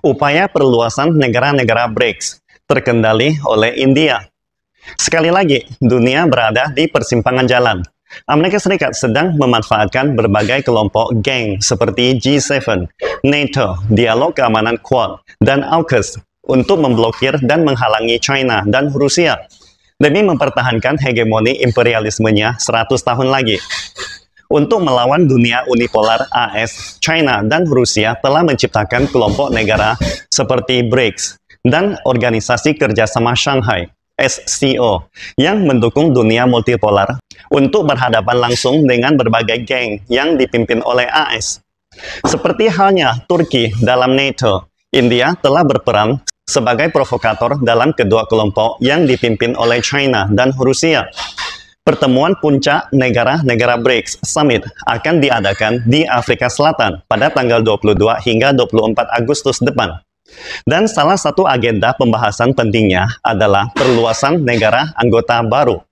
upaya perluasan negara-negara BRICS terkendali oleh India. Sekali lagi, dunia berada di persimpangan jalan. Amerika Serikat sedang memanfaatkan berbagai kelompok geng seperti G7, NATO, Dialog Keamanan Quad, dan AUKUS untuk memblokir dan menghalangi China dan Rusia demi mempertahankan hegemoni imperialismenya 100 tahun lagi untuk melawan dunia unipolar AS. China dan Rusia telah menciptakan kelompok negara seperti BRICS dan Organisasi Kerjasama Shanghai SCO yang mendukung dunia multipolar untuk berhadapan langsung dengan berbagai geng yang dipimpin oleh AS. Seperti halnya Turki dalam NATO, India telah berperan sebagai provokator dalam kedua kelompok yang dipimpin oleh China dan Rusia. Pertemuan puncak negara-negara BRICS Summit akan diadakan di Afrika Selatan pada tanggal 22 hingga 24 Agustus depan. Dan salah satu agenda pembahasan pentingnya adalah perluasan negara anggota baru.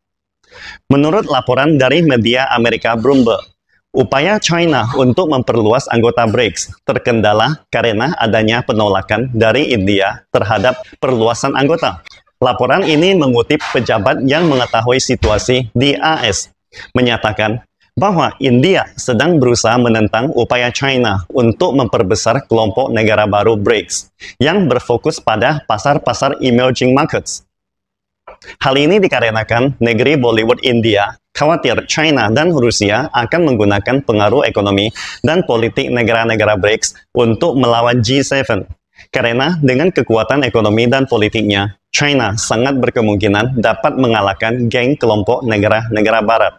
Menurut laporan dari media Amerika Bloomberg, upaya China untuk memperluas anggota BRICS terkendala karena adanya penolakan dari India terhadap perluasan anggota. Laporan ini mengutip pejabat yang mengetahui situasi di AS, menyatakan bahwa India sedang berusaha menentang upaya China untuk memperbesar kelompok negara baru BRICS yang berfokus pada pasar-pasar emerging markets. Hal ini dikarenakan negeri Bollywood India khawatir China dan Rusia akan menggunakan pengaruh ekonomi dan politik negara-negara BRICS untuk melawan G7 karena dengan kekuatan ekonomi dan politiknya, China sangat berkemungkinan dapat mengalahkan geng kelompok negara-negara barat.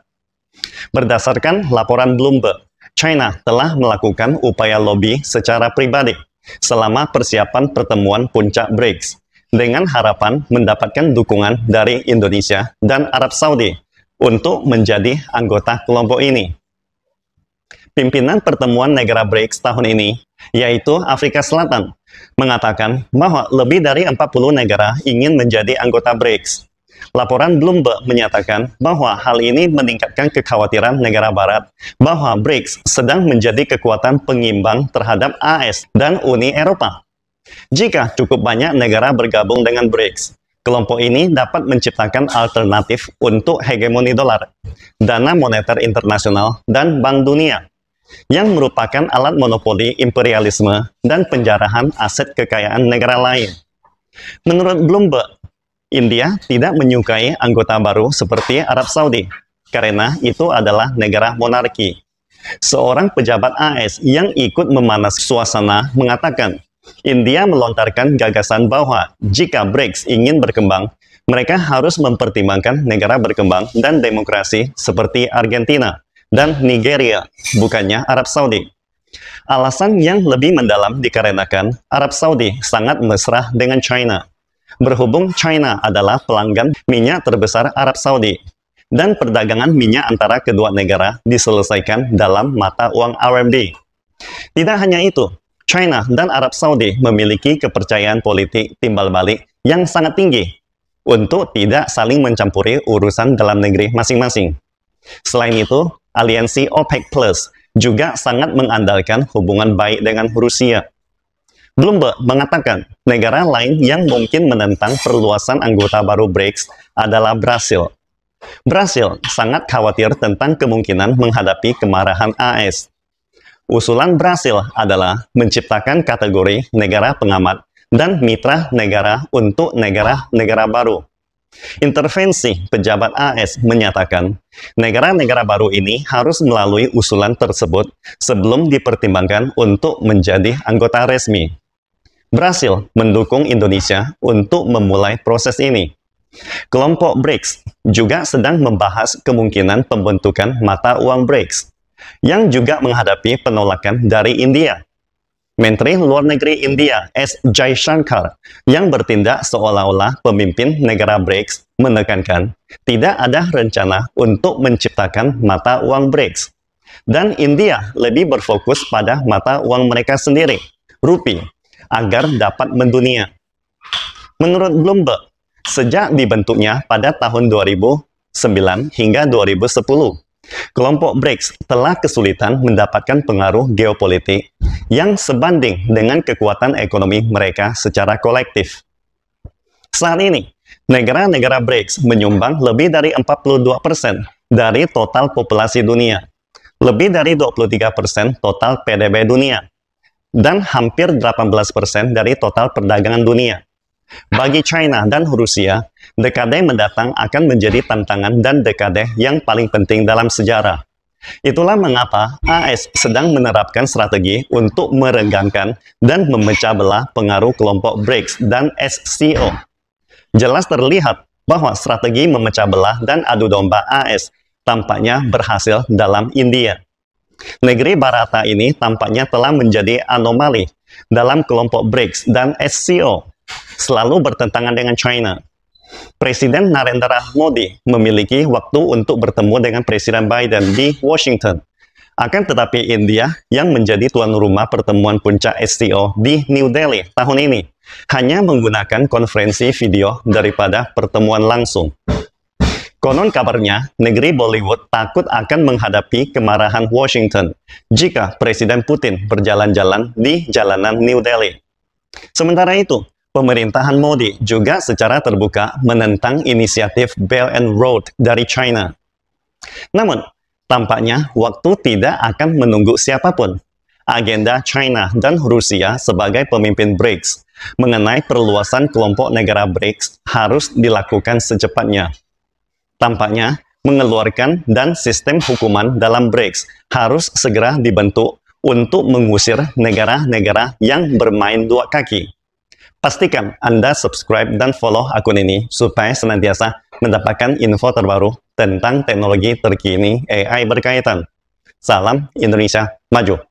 Berdasarkan laporan Bloomberg, China telah melakukan upaya lobby secara pribadi selama persiapan pertemuan puncak BRICS dengan harapan mendapatkan dukungan dari Indonesia dan Arab Saudi untuk menjadi anggota kelompok ini. Pimpinan pertemuan negara BRICS tahun ini yaitu Afrika Selatan, mengatakan bahwa lebih dari 40 negara ingin menjadi anggota BRICS. Laporan Bloomberg menyatakan bahwa hal ini meningkatkan kekhawatiran negara barat bahwa BRICS sedang menjadi kekuatan pengimbang terhadap AS dan Uni Eropa. Jika cukup banyak negara bergabung dengan BRICS, kelompok ini dapat menciptakan alternatif untuk hegemoni dolar, dana moneter internasional, dan bank dunia yang merupakan alat monopoli imperialisme dan penjarahan aset kekayaan negara lain. Menurut Bloomberg, India tidak menyukai anggota baru seperti Arab Saudi karena itu adalah negara monarki. Seorang pejabat AS yang ikut memanas suasana mengatakan, India melontarkan gagasan bahwa jika BRICS ingin berkembang, mereka harus mempertimbangkan negara berkembang dan demokrasi seperti Argentina dan Nigeria, bukannya Arab Saudi. Alasan yang lebih mendalam dikarenakan Arab Saudi sangat mesra dengan China. Berhubung China adalah pelanggan minyak terbesar Arab Saudi, dan perdagangan minyak antara kedua negara diselesaikan dalam mata uang RMB. Tidak hanya itu, China dan Arab Saudi memiliki kepercayaan politik timbal balik yang sangat tinggi untuk tidak saling mencampuri urusan dalam negeri masing-masing. Selain itu, aliansi OPEC Plus juga sangat mengandalkan hubungan baik dengan Rusia. Bloomberg mengatakan negara lain yang mungkin menentang perluasan anggota baru BRICS adalah Brasil. Brasil sangat khawatir tentang kemungkinan menghadapi kemarahan AS. Usulan Brasil adalah menciptakan kategori negara pengamat dan mitra negara untuk negara-negara baru. Intervensi pejabat AS menyatakan negara-negara baru ini harus melalui usulan tersebut sebelum dipertimbangkan untuk menjadi anggota resmi. Brasil mendukung Indonesia untuk memulai proses ini. Kelompok BRICS juga sedang membahas kemungkinan pembentukan mata uang BRICS yang juga menghadapi penolakan dari India. Menteri Luar Negeri India S. Jaishankar yang bertindak seolah-olah pemimpin negara BRICS menekankan tidak ada rencana untuk menciptakan mata uang BRICS. Dan India lebih berfokus pada mata uang mereka sendiri, rupi, agar dapat mendunia. Menurut Bloomberg, sejak dibentuknya pada tahun 2009 hingga 2010, Kelompok BRICS telah kesulitan mendapatkan pengaruh geopolitik yang sebanding dengan kekuatan ekonomi mereka secara kolektif. Saat ini, negara-negara BRICS menyumbang lebih dari 42% dari total populasi dunia, lebih dari 23% total PDB dunia, dan hampir 18% dari total perdagangan dunia. Bagi China dan Rusia, dekade mendatang akan menjadi tantangan dan dekade yang paling penting dalam sejarah. Itulah mengapa AS sedang menerapkan strategi untuk merenggangkan dan memecah belah pengaruh kelompok BRICS dan SCO. Jelas terlihat bahwa strategi memecah belah dan adu domba AS tampaknya berhasil dalam India. Negeri Barata ini tampaknya telah menjadi anomali dalam kelompok BRICS dan SCO selalu bertentangan dengan China. Presiden Narendra Modi memiliki waktu untuk bertemu dengan Presiden Biden di Washington. Akan tetapi India yang menjadi tuan rumah pertemuan puncak STO di New Delhi tahun ini hanya menggunakan konferensi video daripada pertemuan langsung. Konon kabarnya, negeri Bollywood takut akan menghadapi kemarahan Washington jika Presiden Putin berjalan-jalan di jalanan New Delhi. Sementara itu, Pemerintahan Modi juga secara terbuka menentang inisiatif Belt and Road dari China. Namun, tampaknya waktu tidak akan menunggu siapapun. Agenda China dan Rusia sebagai pemimpin BRICS mengenai perluasan kelompok negara BRICS harus dilakukan secepatnya. Tampaknya, mengeluarkan dan sistem hukuman dalam BRICS harus segera dibentuk untuk mengusir negara-negara yang bermain dua kaki. Pastikan Anda subscribe dan follow akun ini supaya senantiasa mendapatkan info terbaru tentang teknologi terkini AI berkaitan. Salam Indonesia Maju!